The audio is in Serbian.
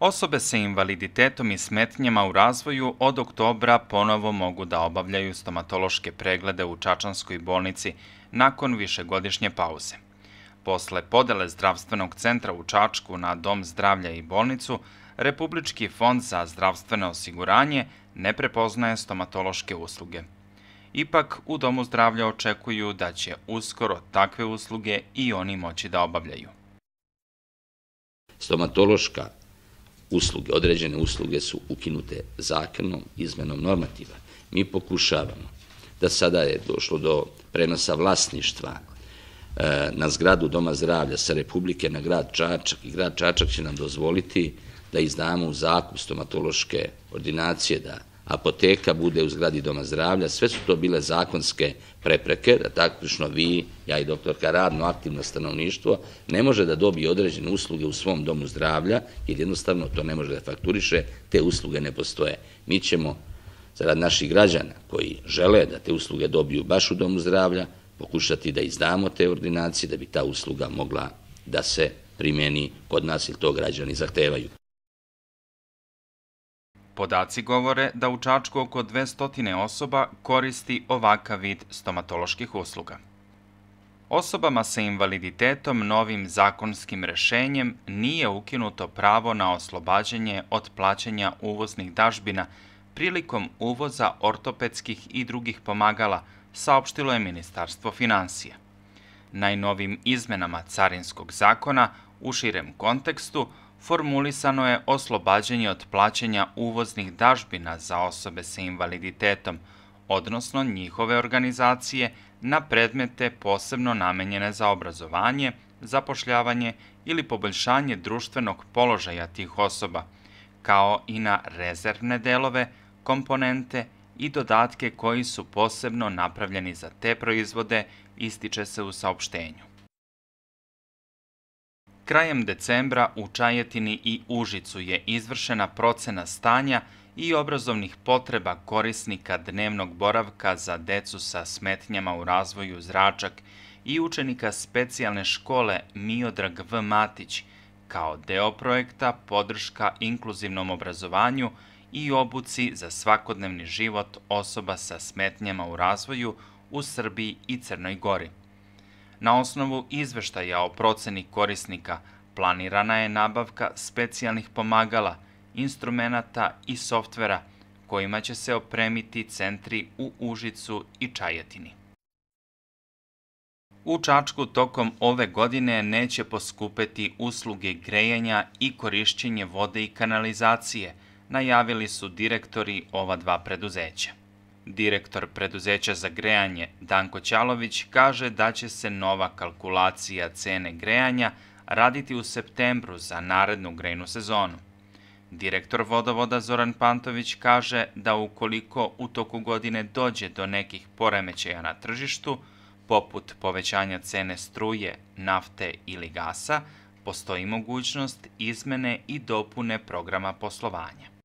Osobe sa invaliditetom i smetnjama u razvoju od oktobra ponovo mogu da obavljaju stomatološke preglede u Čačanskoj bolnici nakon višegodišnje pauze. Posle podele Zdravstvenog centra u Čačku na Dom zdravlja i bolnicu, Republički fond za zdravstveno osiguranje ne prepoznaje stomatološke usluge. Ipak, u Domu zdravlja očekuju da će uskoro takve usluge i oni moći da obavljaju. Stomatološka usluge, određene usluge su ukinute zakonom, izmenom normativa. Mi pokušavamo da sada je došlo do prenosa vlasništva e, na zgradu Doma zdravlja sa Republike na grad Čačak i grad Čačak će nam dozvoliti da izdamo u zakup stomatološke ordinacije, da apoteka bude u zgradi Doma zdravlja, sve su to bile zakonske prepreke, da takvično vi, ja i doktorka radno aktivno stanovništvo, ne može da dobije određene usluge u svom domu zdravlja, jer jednostavno to ne može da fakturiše, te usluge ne postoje. Mi ćemo, zarad naših građana koji žele da te usluge dobiju baš u domu zdravlja, pokušati da izdamo te ordinacije da bi ta usluga mogla da se primjeni kod nas ili to građani zahtevaju. Podaci govore da u Čačku oko 200 osoba koristi ovakav vid stomatoloških usluga. Osobama sa invaliditetom novim zakonskim rešenjem nije ukinuto pravo na oslobađanje od plaćanja uvoznih dažbina prilikom uvoza ortopedskih i drugih pomagala, saopštilo je Ministarstvo financija. Najnovim izmenama Carinskog zakona u širem kontekstu – formulisano je oslobađanje od plaćanja uvoznih dažbina za osobe sa invaliditetom, odnosno njihove organizacije, na predmete posebno namenjene za obrazovanje, zapošljavanje ili poboljšanje društvenog položaja tih osoba, kao i na rezervne delove, komponente i dodatke koji su posebno napravljeni za te proizvode, ističe se u saopštenju. Krajem decembra u Čajetini i Užicu je izvršena procena stanja i obrazovnih potreba korisnika dnevnog boravka za decu sa smetnjama u razvoju zračak i učenika specijalne škole Miodrag V. Matić kao deo projekta Podrška inkluzivnom obrazovanju i obuci za svakodnevni život osoba sa smetnjama u razvoju u Srbiji i Crnoj Gori. Na osnovu izveštaja o proceni korisnika planirana je nabavka specijalnih pomagala, instrumenta i softvera kojima će se opremiti centri u Užicu i Čajetini. U Čačku tokom ove godine neće poskupeti usluge grejanja i korišćenje vode i kanalizacije, najavili su direktori ova dva preduzeća. Direktor preduzeća za grejanje Danko Ćalović kaže da će se nova kalkulacija cene grejanja raditi u septembru za narednu grejnu sezonu. Direktor vodovoda Zoran Pantović kaže da ukoliko u toku godine dođe do nekih poremećaja na tržištu, poput povećanja cene struje, nafte ili gasa, postoji mogućnost izmene i dopune programa poslovanja.